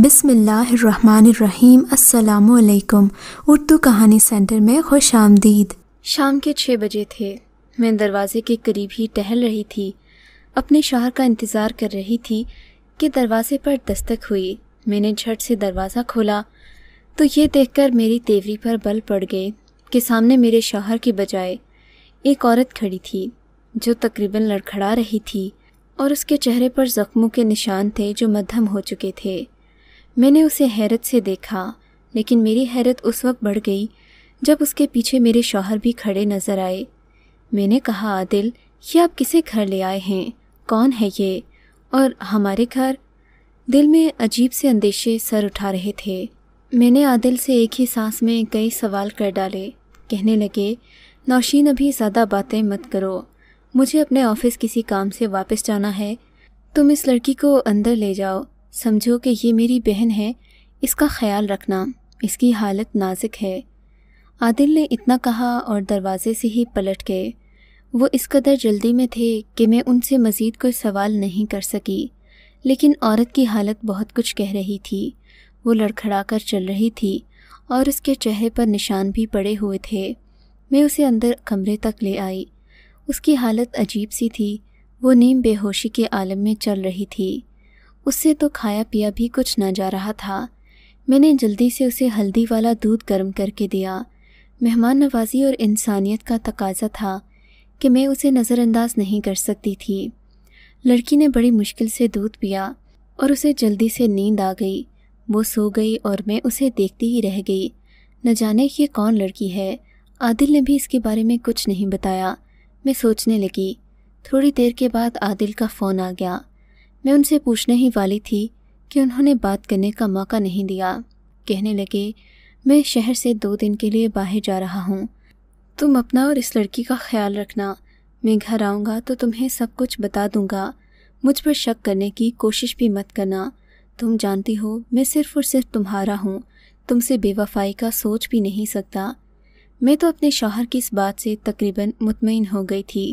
बिसमीम अल्लाम उर्दू कहानी सेंटर में खुश आमदीद शाम के छः बजे थे मैं दरवाज़े के करीब ही टहल रही थी अपने शोहर का इंतज़ार कर रही थी कि दरवाज़े पर दस्तक हुई मैंने झट से दरवाज़ा खोला तो ये देखकर मेरी तेवरी पर बल पड़ गए कि सामने मेरे शोहर के बजाय एक औरत खड़ी थी जो तकरीबन लड़खड़ा रही थी और उसके चेहरे पर ज़ख्मों के निशान थे जो मध्यम हो चुके थे मैंने उसे हैरत से देखा लेकिन मेरी हैरत उस वक्त बढ़ गई जब उसके पीछे मेरे शौहर भी खड़े नज़र आए मैंने कहा आदिल ये आप किसे घर ले आए हैं कौन है ये और हमारे घर दिल में अजीब से अंदेशे सर उठा रहे थे मैंने आदिल से एक ही सांस में कई सवाल कर डाले कहने लगे नौशीन अभी ज़्यादा बातें मत करो मुझे अपने ऑफिस किसी काम से वापस जाना है तुम इस लड़की को अंदर ले जाओ समझो कि ये मेरी बहन है इसका ख्याल रखना इसकी हालत नाजुक है आदिल ने इतना कहा और दरवाज़े से ही पलट गए वो इस कदर जल्दी में थे कि मैं उनसे मज़ीद कोई सवाल नहीं कर सकी लेकिन औरत की हालत बहुत कुछ कह रही थी वो लड़खड़ा कर चल रही थी और उसके चेहरे पर निशान भी पड़े हुए थे मैं उसे अंदर कमरे तक ले आई उसकी हालत अजीब सी थी वो नीम बेहोशी के आलम में चल रही थी उससे तो खाया पिया भी कुछ ना जा रहा था मैंने जल्दी से उसे हल्दी वाला दूध गर्म करके दिया मेहमान नवाजी और इंसानियत का तकाजा था कि मैं उसे नज़रअंदाज नहीं कर सकती थी लड़की ने बड़ी मुश्किल से दूध पिया और उसे जल्दी से नींद आ गई वो सो गई और मैं उसे देखती ही रह गई न जाने ये कौन लड़की है आदिल ने भी इसके बारे में कुछ नहीं बताया मैं सोचने लगी थोड़ी देर के बाद आदिल का फ़ोन आ गया मैं उनसे पूछने ही वाली थी कि उन्होंने बात करने का मौका नहीं दिया कहने लगे मैं शहर से दो दिन के लिए बाहर जा रहा हूँ तुम अपना और इस लड़की का ख्याल रखना मैं घर आऊँगा तो तुम्हें सब कुछ बता दूँगा मुझ पर शक करने की कोशिश भी मत करना तुम जानती हो मैं सिर्फ और सिर्फ तुम्हारा हूँ तुमसे बेवफाई का सोच भी नहीं सकता मैं तो अपने शौहर की इस बात से तकरीबन मुतमिन हो गई थी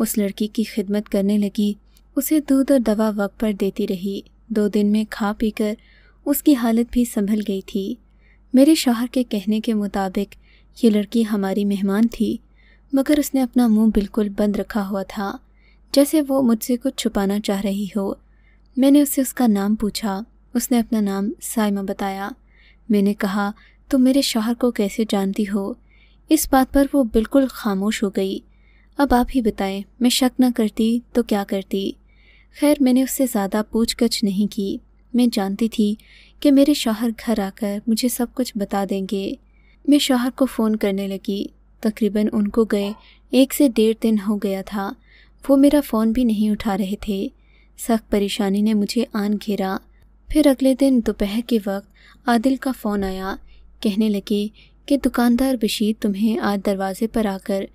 उस लड़की की खिदमत करने लगी उसे दूध और दवा वक्त पर देती रही दो दिन में खा पीकर उसकी हालत भी संभल गई थी मेरे शोहर के कहने के मुताबिक ये लड़की हमारी मेहमान थी मगर उसने अपना मुंह बिल्कुल बंद रखा हुआ था जैसे वो मुझसे कुछ छुपाना चाह रही हो मैंने उससे उसका नाम पूछा उसने अपना नाम साइमा बताया मैंने कहा तुम मेरे शोहर को कैसे जानती हो इस बात पर वो बिल्कुल खामोश हो गई अब आप ही बताएं मैं शक न करती तो क्या करती खैर मैंने उससे ज़्यादा पूछ गछ नहीं की मैं जानती थी कि मेरे शोहर घर आकर मुझे सब कुछ बता देंगे मैं शोहर को फ़ोन करने लगी तकरीबन उनको गए एक से डेढ़ दिन हो गया था वो मेरा फ़ोन भी नहीं उठा रहे थे सख्त परेशानी ने मुझे आन घेरा फिर अगले दिन दोपहर के वक्त आदिल का फ़ोन आया कहने लगे कि दुकानदार बशीर तुम्हें आज दरवाज़े पर आकर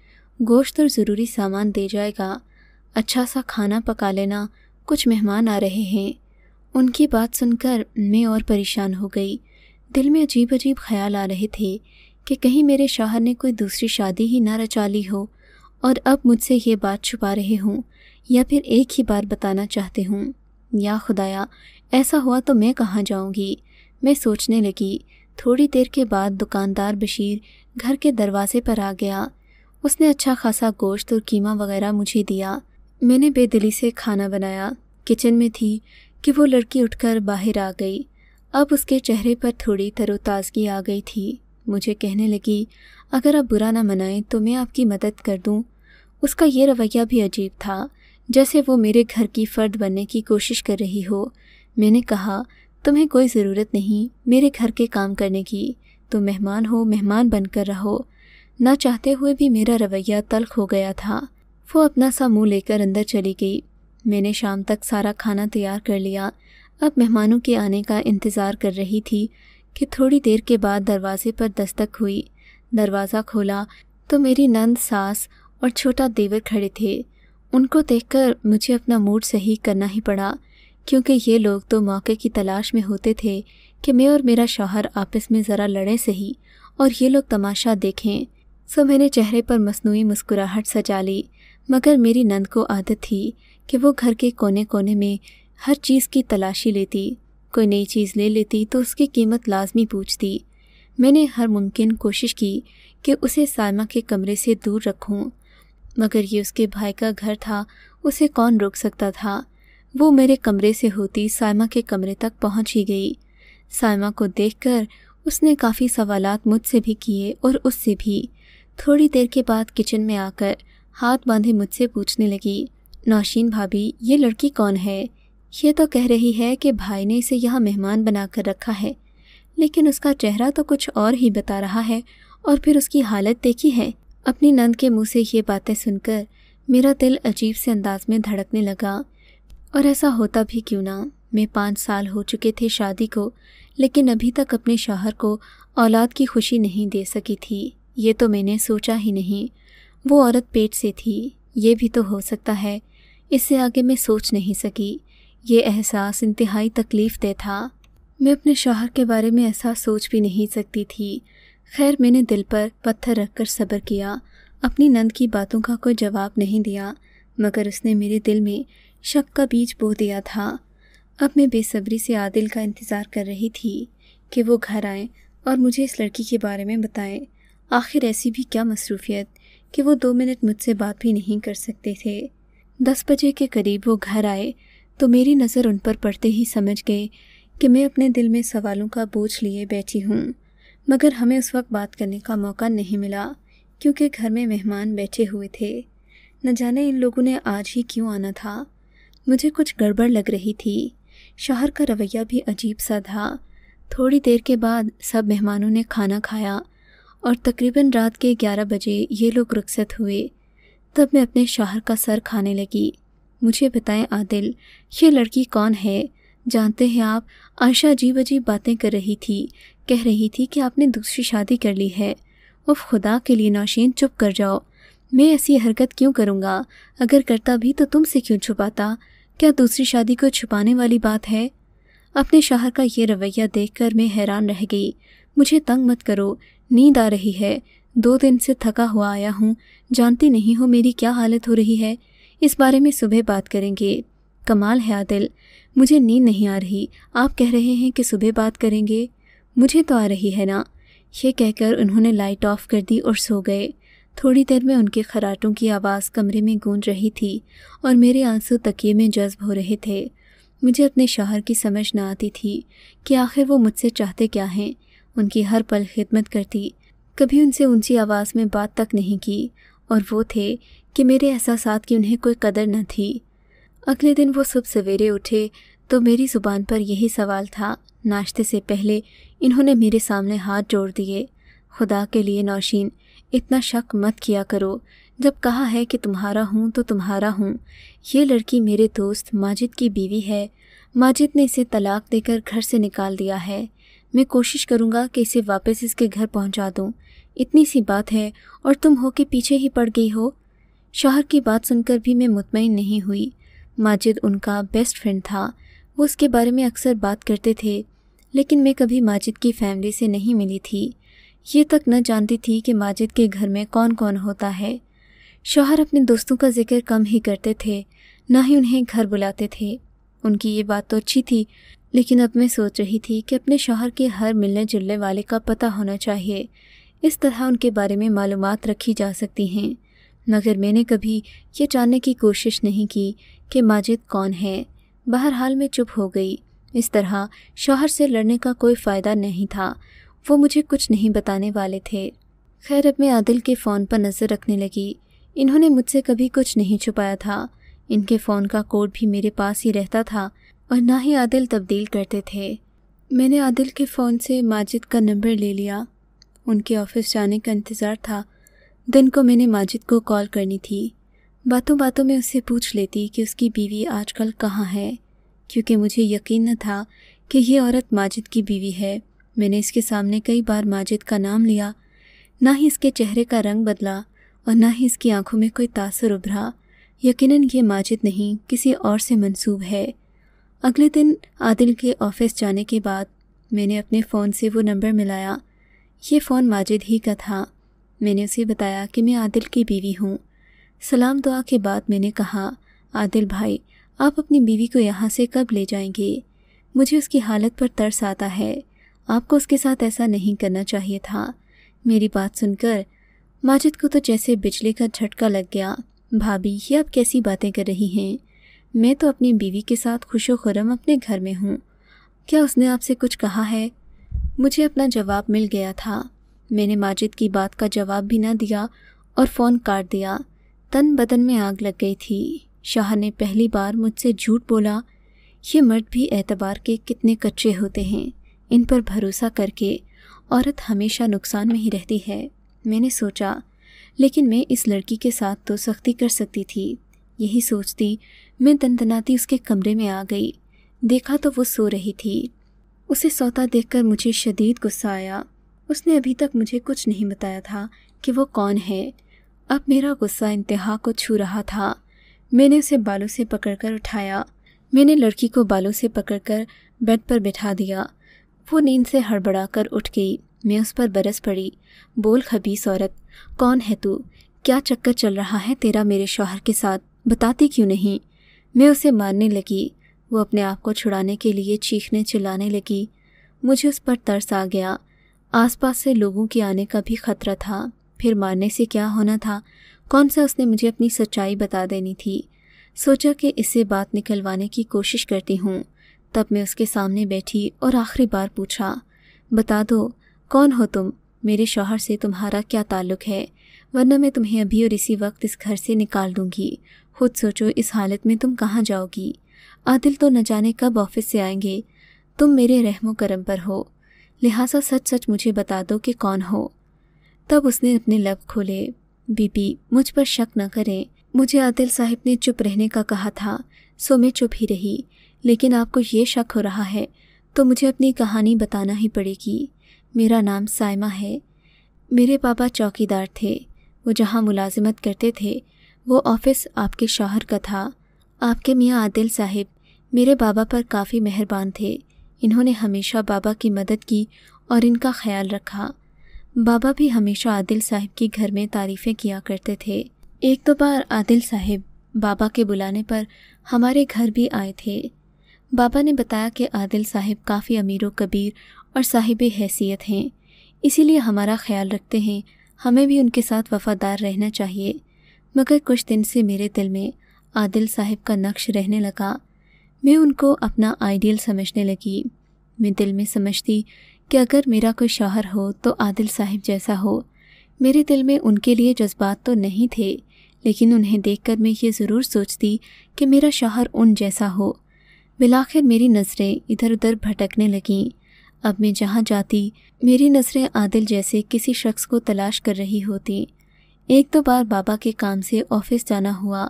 गोश्त और ज़रूरी सामान दे जाएगा अच्छा सा खाना पका लेना कुछ मेहमान आ रहे हैं उनकी बात सुनकर मैं और परेशान हो गई दिल में अजीब अजीब ख्याल आ रहे थे कि कहीं मेरे शाहर ने कोई दूसरी शादी ही ना रचा ली हो और अब मुझसे ये बात छुपा रहे हों या फिर एक ही बार बताना चाहते हूँ या खुदाया ऐसा हुआ तो मैं कहाँ जाऊँगी मैं सोचने लगी थोड़ी देर के बाद दुकानदार बशीर घर के दरवाजे पर आ गया उसने अच्छा खासा गोश्त और कीमा वगैरह मुझे दिया मैंने बेदिली से खाना बनाया किचन में थी कि वो लड़की उठकर बाहर आ गई अब उसके चेहरे पर थोड़ी तरोताजगी आ गई थी मुझे कहने लगी अगर आप बुरा ना मनाएं तो मैं आपकी मदद कर दूं। उसका ये रवैया भी अजीब था जैसे वो मेरे घर की फ़र्द बनने की कोशिश कर रही हो मैंने कहा तुम्हें कोई ज़रूरत नहीं मेरे घर के काम करने की तुम मेहमान हो मेहमान बनकर रहो ना चाहते हुए भी मेरा रवैया तल्ख हो गया था वो अपना सा मुंह लेकर अंदर चली गई मैंने शाम तक सारा खाना तैयार कर लिया अब मेहमानों के आने का इंतज़ार कर रही थी कि थोड़ी देर के बाद दरवाज़े पर दस्तक हुई दरवाज़ा खोला तो मेरी नंद सास और छोटा देवर खड़े थे उनको देखकर मुझे अपना मूड सही करना ही पड़ा क्योंकि ये लोग तो मौके की तलाश में होते थे कि मैं और मेरा शौहर आपस में ज़रा लड़ें सही और ये लोग तमाशा देखें सो मैंने चेहरे पर मसनू मुस्कुराहट सजा ली मगर मेरी नंद को आदत थी कि वो घर के कोने कोने में हर चीज़ की तलाशी लेती कोई नई चीज़ ले लेती तो उसकी कीमत लाजमी पूछती मैंने हर मुमकिन कोशिश की कि उसे सालमा के कमरे से दूर रखूं, मगर ये उसके भाई का घर था उसे कौन रोक सकता था वो मेरे कमरे से होती सायमा के कमरे तक पहुंच ही गई सायमा को देखकर उसने काफ़ी सवालात मुझसे भी किए और उससे भी थोड़ी देर के बाद किचन में आकर हाथ बांधे मुझसे पूछने लगी नौशीन भाभी ये लड़की कौन है ये तो कह रही है कि भाई ने इसे यहाँ मेहमान बना कर रखा है लेकिन उसका चेहरा तो कुछ और ही बता रहा है और फिर उसकी हालत देखी है अपनी नंद के मुंह से ये बातें सुनकर मेरा दिल अजीब से अंदाज में धड़कने लगा और ऐसा होता भी क्यों ना मैं पाँच साल हो चुके थे शादी को लेकिन अभी तक अपने शोहर को औलाद की खुशी नहीं दे सकी थी ये तो मैंने सोचा ही नहीं वो औरत पेट से थी ये भी तो हो सकता है इससे आगे मैं सोच नहीं सकी ये एहसास इंतहाई तकलीफ़ दे था मैं अपने शोहर के बारे में ऐसा सोच भी नहीं सकती थी खैर मैंने दिल पर पत्थर रखकर सब्र किया अपनी नंद की बातों का कोई जवाब नहीं दिया मगर उसने मेरे दिल में शक का बीज बो दिया था अब मैं बेसब्री से आदिल का इंतज़ार कर रही थी कि वो घर आए और मुझे इस लड़की के बारे में बताएं आखिर ऐसी भी क्या मसरूफियत कि वो दो मिनट मुझसे बात भी नहीं कर सकते थे दस बजे के करीब वो घर आए तो मेरी नज़र उन पर पड़ते ही समझ गए कि मैं अपने दिल में सवालों का बोझ लिए बैठी हूँ मगर हमें उस वक्त बात करने का मौका नहीं मिला क्योंकि घर में मेहमान बैठे हुए थे न जाने इन लोगों ने आज ही क्यों आना था मुझे कुछ गड़बड़ लग रही थी शहर का रवैया भी अजीब सा था थोड़ी देर के बाद सब मेहमानों ने खाना खाया और तकरीबन रात के ग्यारह बजे ये लोग रुखसत हुए तब मैं अपने शहर का सर खाने लगी मुझे बताएं आदिल ये लड़की कौन है जानते हैं आप आशा अजीब बजी बातें कर रही थी कह रही थी कि आपने दूसरी शादी कर ली है उफ खुदा के लिए नौशीन चुप कर जाओ मैं ऐसी हरकत क्यों करूँगा अगर करता भी तो तुमसे क्यों छुपाता क्या दूसरी शादी को छुपाने वाली बात है अपने शहर का ये रवैया देखकर मैं हैरान रह गई मुझे तंग मत करो नींद आ रही है दो दिन से थका हुआ आया हूँ जानती नहीं हो मेरी क्या हालत हो रही है इस बारे में सुबह बात करेंगे कमाल है आदिल मुझे नींद नहीं आ रही आप कह रहे हैं कि सुबह बात करेंगे मुझे तो आ रही है ना ये कहकर उन्होंने लाइट ऑफ कर दी और सो गए थोड़ी देर में उनके खराटों की आवाज़ कमरे में गूंज रही थी और मेरे आंसू तकिए में जज्ब हो रहे थे मुझे अपने शहर की समझ ना आती थी कि आखिर वो मुझसे चाहते क्या हैं उनकी हर पल खिदमत करती कभी उनसे ऊंची आवाज़ में बात तक नहीं की और वो थे कि मेरे एहसास की उन्हें कोई कदर न थी अगले दिन वो सुबह सवेरे उठे तो मेरी ज़ुबान पर यही सवाल था नाश्ते से पहले इन्होंने मेरे सामने हाथ जोड़ दिए खुदा के लिए नौशीन इतना शक मत किया करो जब कहा है कि तुम्हारा हूँ तो तुम्हारा हूँ ये लड़की मेरे दोस्त माजिद की बीवी है माजिद ने इसे तलाक देकर घर से निकाल दिया है मैं कोशिश करूँगा कि इसे वापस इसके घर पहुँचा दूँ इतनी सी बात है और तुम हो के पीछे ही पड़ गई हो शोहर की बात सुनकर भी मैं मुतमिन नहीं हुई माजिद उनका बेस्ट फ्रेंड था वो उसके बारे में अक्सर बात करते थे लेकिन मैं कभी माजिद की फैमिली से नहीं मिली थी ये तक न जानती थी कि माजिद के घर में कौन कौन होता है शोहर अपने दोस्तों का जिक्र कम ही करते थे ना ही उन्हें घर बुलाते थे उनकी ये बात तो अच्छी थी लेकिन अब मैं सोच रही थी कि अपने शोहर के हर मिलने जुलने वाले का पता होना चाहिए इस तरह उनके बारे में मालूम रखी जा सकती हैं मगर मैंने कभी ये जानने की कोशिश नहीं की कि माजिद कौन है बहरहाल मैं चुप हो गई इस तरह शोहर से लड़ने का कोई फ़ायदा नहीं था वो मुझे कुछ नहीं बताने वाले थे खैर अब मैं आदिल के फ़ोन पर नज़र रखने लगी इन्होंने मुझसे कभी कुछ नहीं छुपाया था इनके फ़ोन का कोड भी मेरे पास ही रहता था और ना ही आदिल तब्दील करते थे मैंने आदिल के फ़ोन से माजिद का नंबर ले लिया उनके ऑफिस जाने का इंतज़ार था दिन को मैंने माजिद को कॉल करनी थी बातों बातों में उससे पूछ लेती कि उसकी बीवी आजकल कहाँ है क्योंकि मुझे यकीन न था कि यह औरत माजिद की बीवी है मैंने इसके सामने कई बार माजिद का नाम लिया ना ही इसके चेहरे का रंग बदला और ना ही इसकी आंखों में कोई तासर उभरा यकीनन ये माजिद नहीं किसी और से मंसूब है अगले दिन आदिल के ऑफ़िस जाने के बाद मैंने अपने फ़ोन से वो नंबर मिलाया ये फ़ोन माजिद ही का था मैंने उसे बताया कि मैं आदिल की बीवी हूँ सलाम दुआ के बाद मैंने कहा आदिल भाई आप अपनी बीवी को यहाँ से कब ले जाएंगे मुझे उसकी हालत पर तरस आता है आपको उसके साथ ऐसा नहीं करना चाहिए था मेरी बात सुनकर माजिद को तो जैसे बिजली का झटका लग गया भाभी ये आप कैसी बातें कर रही हैं मैं तो अपनी बीवी के साथ खुश खुरम अपने घर में हूँ क्या उसने आपसे कुछ कहा है मुझे अपना जवाब मिल गया था मैंने माजिद की बात का जवाब भी ना दिया और फ़ोन काट दिया तन बदन में आग लग गई थी शाह ने पहली बार मुझसे झूठ बोला ये मर्द भी एतबार के कितने कच्चे होते हैं इन पर भरोसा करके औरत हमेशा नुकसान में ही रहती है मैंने सोचा लेकिन मैं इस लड़की के साथ तो सख्ती कर सकती थी यही सोचती मैं दनाती उसके कमरे में आ गई देखा तो वो सो रही थी उसे सोता देखकर मुझे शदीद गुस्सा आया उसने अभी तक मुझे कुछ नहीं बताया था कि वो कौन है अब मेरा गुस्सा इंतहा को छू रहा था मैंने उसे बालों से पकड़कर उठाया मैंने लड़की को बालों से पकड़कर बेड पर बैठा दिया वो नींद से हड़बड़ा कर उठ गई मैं उस पर बरस पड़ी बोल खबीस औरत कौन है तू क्या चक्कर चल रहा है तेरा मेरे शौहर के साथ बताती क्यों नहीं मैं उसे मारने लगी वो अपने आप को छुड़ाने के लिए चीखने चिल्लाने लगी मुझे उस पर तरस आ गया आसपास से लोगों के आने का भी खतरा था फिर मारने से क्या होना था कौन सा उसने मुझे अपनी सच्चाई बता देनी थी सोचा कि इससे बात निकलवाने की कोशिश करती हूँ तब मैं उसके सामने बैठी और आखिरी बार पूछा बता दो कौन हो तुम मेरे शोहर से तुम्हारा क्या ताल्लुक़ है वरना मैं तुम्हें अभी और इसी वक्त इस घर से निकाल दूंगी खुद सोचो इस हालत में तुम कहाँ जाओगी आदिल तो न जाने कब ऑफिस से आएंगे तुम मेरे रहमो करम पर हो लिहाजा सच सच मुझे बता दो कि कौन हो तब उसने अपने लब खोले बीबी मुझ पर शक न करें मुझे आदिल साहिब ने चुप रहने का कहा था सो मैं चुप ही रही लेकिन आपको ये शक हो रहा है तो मुझे अपनी कहानी बताना ही पड़ेगी मेरा नाम साइमा है मेरे पापा चौकीदार थे वो जहाँ मुलाजमत करते थे वो ऑफिस आपके शोहर का था आपके मियाँ आदिल साहिब मेरे बाबा पर काफ़ी मेहरबान थे इन्होंने हमेशा बाबा की मदद की और इनका ख्याल रखा बाबा भी हमेशा आदिल साहिब की घर में तारीफ़ें किया करते थे एक दो बार आदिल साहिब बाबा के बुलाने पर हमारे घर भी आए थे बाबा ने बताया कि आदिल साहिब काफ़ी अमीर कबीर और साहिब हैसियत हैं इसीलिए हमारा ख्याल रखते हैं हमें भी उनके साथ वफ़ादार रहना चाहिए मगर कुछ दिन से मेरे दिल में आदिल साहिब का नक्श रहने लगा मैं उनको अपना आइडियल समझने लगी मैं दिल में समझती कि अगर मेरा कोई शौहर हो तो आदिल साहिब जैसा हो मेरे दिल में उनके लिए जज्बात तो नहीं थे लेकिन उन्हें देखकर मैं ये ज़रूर सोचती कि मेरा शौहर उन जैसा हो बिलाखिर मेरी नज़रें इधर उधर भटकने लगें अब मैं जहाँ जाती मेरी नज़रें आदिल जैसे किसी शख्स को तलाश कर रही होती एक दो बार बाबा के काम से ऑफिस जाना हुआ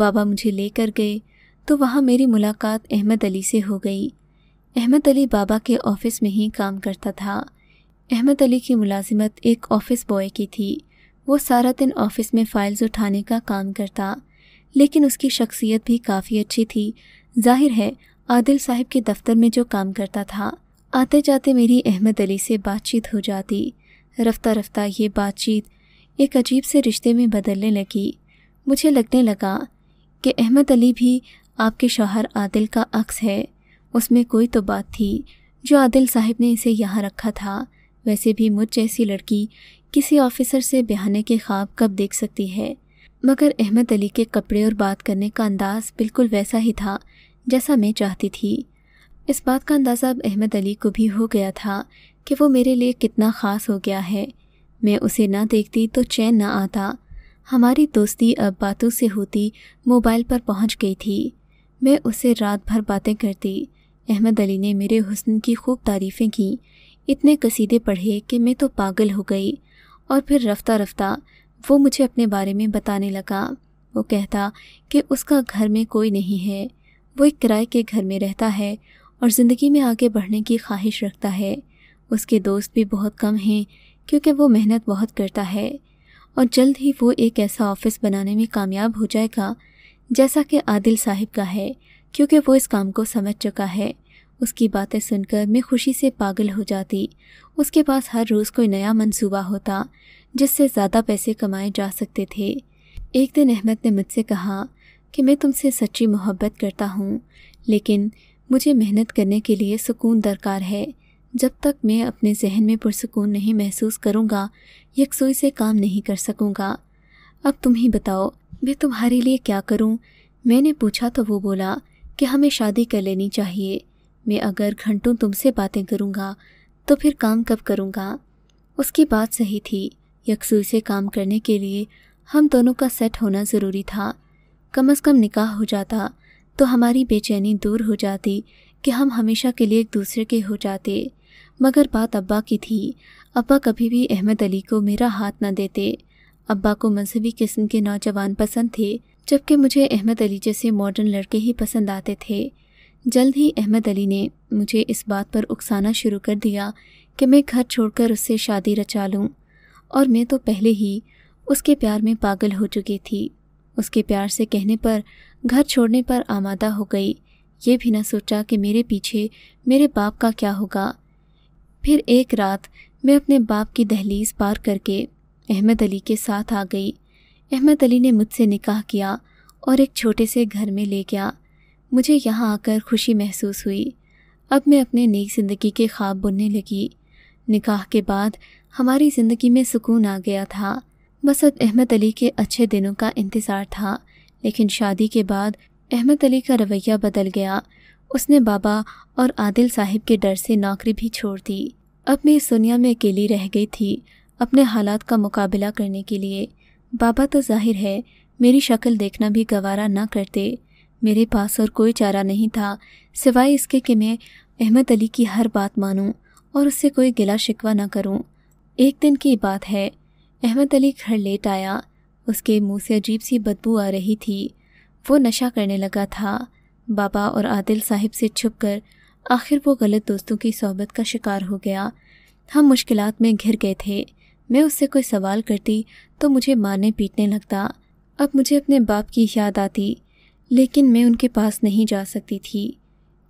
बाबा मुझे लेकर गए तो वहाँ मेरी मुलाकात अहमद अली से हो गई अहमद अली बाबा के ऑफिस में ही काम करता था अहमद अली की मुलाजिमत एक ऑफिस बॉय की थी वो सारा दिन ऑफिस में फ़ाइल्स उठाने का काम करता लेकिन उसकी शख्सियत भी काफ़ी अच्छी थी जाहिर है आदिल साहब के दफ्तर में जो काम करता था आते जाते मेरी अहमद अली से बातचीत हो जाती रफ्ता रफ्ता ये बातचीत एक अजीब से रिश्ते में बदलने लगी मुझे लगने लगा कि अहमद अली भी आपके शोहर आदिल का अक्स है उसमें कोई तो बात थी जो आदिल साहब ने इसे यहाँ रखा था वैसे भी मुझ जैसी लड़की किसी ऑफिसर से बिहाने के ख्वाब कब देख सकती है मगर अहमद अली के कपड़े और बात करने का अंदाज़ बिल्कुल वैसा ही था जैसा मैं चाहती थी इस बात का अंदाज़ा अब अहमद अली को भी हो गया था कि वो मेरे लिए कितना ख़ास हो गया है मैं उसे ना देखती तो चैन ना आता हमारी दोस्ती अब बातों से होती मोबाइल पर पहुंच गई थी मैं उसे रात भर बातें करती अहमद अली ने मेरे हुस्न की खूब तारीफ़ें की इतने कसीदे पढ़े कि मैं तो पागल हो गई और फिर रफ्ता रफ्ता वो मुझे अपने बारे में बताने लगा वो कहता कि उसका घर में कोई नहीं है वो एक किराए के घर में रहता है और ज़िंदगी में आगे बढ़ने की ख्वाहिश रखता है उसके दोस्त भी बहुत कम हैं क्योंकि वो मेहनत बहुत करता है और जल्द ही वो एक ऐसा ऑफिस बनाने में कामयाब हो जाएगा जैसा कि आदिल साहिब का है क्योंकि वो इस काम को समझ चुका है उसकी बातें सुनकर मैं खुशी से पागल हो जाती उसके पास हर रोज़ कोई नया मंसूबा होता जिससे ज़्यादा पैसे कमाए जा सकते थे एक दिन अहमद ने मुझसे कहा कि मैं तुमसे सच्ची मोहब्बत करता हूँ लेकिन मुझे मेहनत करने के लिए सुकून दरकार है जब तक मैं अपने जहन में पुरसकून नहीं महसूस करूँगा यकसुई से काम नहीं कर सकूँगा अब तुम ही बताओ मैं तुम्हारे लिए क्या करूँ मैंने पूछा तो वो बोला कि हमें शादी कर लेनी चाहिए मैं अगर घंटों तुमसे बातें करूँगा तो फिर काम कब करूँगा उसकी बात सही थी यकसुई से काम करने के लिए हम दोनों का सेट होना ज़रूरी था कम अज़ कम निकाह हो जाता तो हमारी बेचैनी दूर हो जाती कि हम हमेशा के लिए एक दूसरे के हो जाते मगर बात अब्बा की थी अब्बा कभी भी अहमद अली को मेरा हाथ न देते अब्बा को मजहबी किस्म के नौजवान पसंद थे जबकि मुझे अहमद अली जैसे मॉडर्न लड़के ही पसंद आते थे जल्द ही अहमद अली ने मुझे इस बात पर उकसाना शुरू कर दिया कि मैं घर छोड़कर उससे शादी रचा लूँ और मैं तो पहले ही उसके प्यार में पागल हो चुकी थी उसके प्यार से कहने पर घर छोड़ने पर आमादा हो गई ये भी ना सोचा कि मेरे पीछे मेरे बाप का क्या होगा फिर एक रात मैं अपने बाप की दहलीज पार करके अहमद अली के साथ आ गई अहमद अली ने मुझसे निकाह किया और एक छोटे से घर में ले गया मुझे यहाँ आकर खुशी महसूस हुई अब मैं अपने नई ज़िंदगी के ख्वाब बुनने लगी निकाह के बाद हमारी ज़िंदगी में सुकून आ गया था बस अब अहमद अली के अच्छे दिनों का इंतज़ार था लेकिन शादी के बाद अहमद अली का रवैया बदल गया उसने बाबा और आदिल साहिब के डर से नौकरी भी छोड़ दी अब मैं इस दुनिया में अकेली रह गई थी अपने हालात का मुकाबला करने के लिए बाबा तो जाहिर है मेरी शक्ल देखना भी गवारा ना करते मेरे पास और कोई चारा नहीं था सिवाय इसके कि मैं अहमद अली की हर बात मानूं और उससे कोई गिला शिकवा ना करूं। एक दिन की बात है अहमद अली घर लेट आया उसके मुंह से अजीब सी बदबू आ रही थी वो नशा करने लगा था बाबा और आदिल साहिब से छुप कर आखिर वो गलत दोस्तों की सोहबत का शिकार हो गया हम मुश्किल में घिर गए थे मैं उससे कोई सवाल करती तो मुझे मारने पीटने लगता अब मुझे अपने बाप की याद आती लेकिन मैं उनके पास नहीं जा सकती थी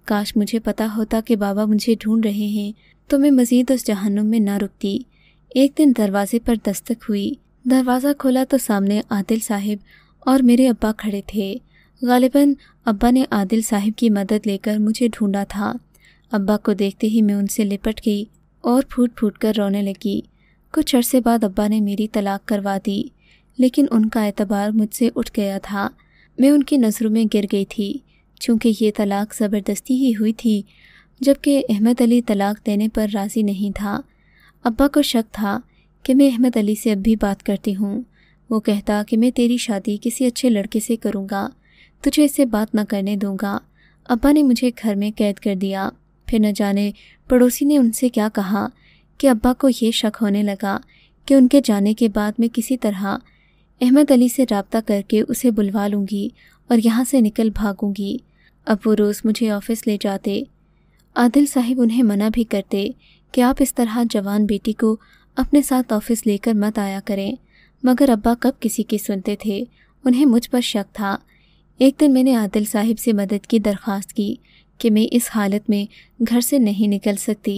काश मुझे पता होता कि बाबा मुझे ढूंढ रहे हैं तो मैं मज़ीद उस जहन्नुम में ना रुकती एक दिन दरवाजे पर दस्तक हुई दरवाज़ा खोला तो सामने आदिल साहिब और मेरे अब्बा खड़े थे गालिबा अब्बा ने आदिल साहिब की मदद लेकर मुझे ढूंढा था अब्बा को देखते ही मैं उनसे लिपट गई और फूट फूट कर रोने लगी कुछ अरसे बाद अब्बा ने मेरी तलाक करवा दी लेकिन उनका एतबार मुझसे उठ गया था मैं उनकी नज़रों में गिर गई थी चूँकि ये तलाक ज़बरदस्ती ही हुई थी जबकि अहमद अली तलाक देने पर राज़ी नहीं था अब्बा को शक था कि मैं अहमद अली से अब भी बात करती हूँ वो कहता कि मैं तेरी शादी किसी अच्छे लड़के से करूँगा तुझे इससे बात न करने दूंगा अब्बा ने मुझे घर में कैद कर दिया फिर न जाने पड़ोसी ने उनसे क्या कहा कि अब्बा को ये शक होने लगा कि उनके जाने के बाद मैं किसी तरह अहमद अली से रबता करके उसे बुलवा लूँगी और यहाँ से निकल भागूँगी अब वो रोज़ मुझे ऑफ़िस ले जाते आदिल साहिब उन्हें मना भी करते कि आप इस तरह जवान बेटी को अपने साथ ऑफ़िस लेकर मत आया करें मगर अब्बा कब किसी की सुनते थे उन्हें मुझ पर शक था एक दिन मैंने आदिल साहिब से मदद की दरख्वास्त की कि मैं इस हालत में घर से नहीं निकल सकती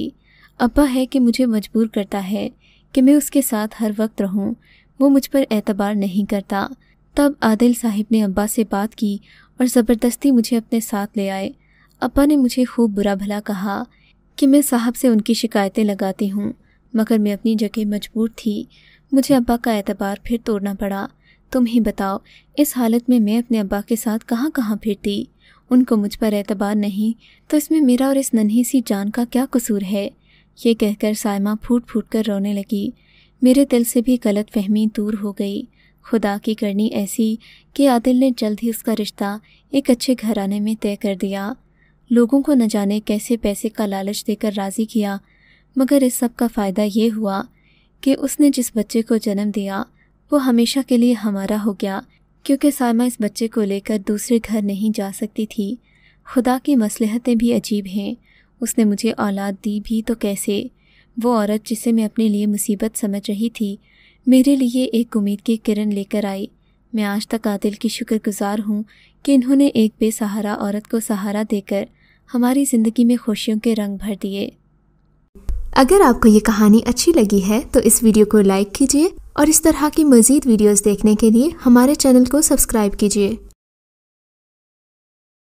अब्बा है कि मुझे मजबूर करता है कि मैं उसके साथ हर वक्त रहूं वो मुझ पर एतबार नहीं करता तब आदिल साहिब ने अब्बा से बात की और ज़बरदस्ती मुझे अपने साथ ले आए अब्बा ने मुझे खूब बुरा भला कहा कि मैं साहब से उनकी शिकायतें लगाती हूँ मगर मैं अपनी जगह मजबूर थी मुझे अब्बा का एतबार फिर तोड़ना पड़ा तुम ही बताओ इस हालत में मैं अपने अब्बा के साथ कहाँ कहाँ फिरती उनको मुझ पर एतबार नहीं तो इसमें मेरा और इस नन्ही सी जान का क्या कसूर है ये कहकर सायमा फूट फूट कर रोने लगी मेरे दिल से भी गलत फहमी दूर हो गई खुदा की करनी ऐसी कि आदिल ने जल्द ही उसका रिश्ता एक अच्छे घराने में तय कर दिया लोगों को न जाने कैसे पैसे का लालच देकर राज़ी किया मगर इस सब का फ़ायदा ये हुआ कि उसने जिस बच्चे को जन्म दिया वो हमेशा के लिए हमारा हो गया क्योंकि सायमा इस बच्चे को लेकर दूसरे घर नहीं जा सकती थी खुदा की मसलहतें भी अजीब हैं उसने मुझे औलाद दी भी तो कैसे वो औरत जिसे मैं अपने लिए मुसीबत समझ रही थी मेरे लिए एक उम्मीद की किरण लेकर आई मैं आज तक आदिल की शुक्रगुजार हूँ कि इन्होंने एक बेसहारा औरत को सहारा देकर हमारी ज़िंदगी में खुशियों के रंग भर दिए अगर आपको ये कहानी अच्छी लगी है तो इस वीडियो को लाइक कीजिए और इस तरह की मज़ीद वीडियोस देखने के लिए हमारे चैनल को सब्सक्राइब कीजिए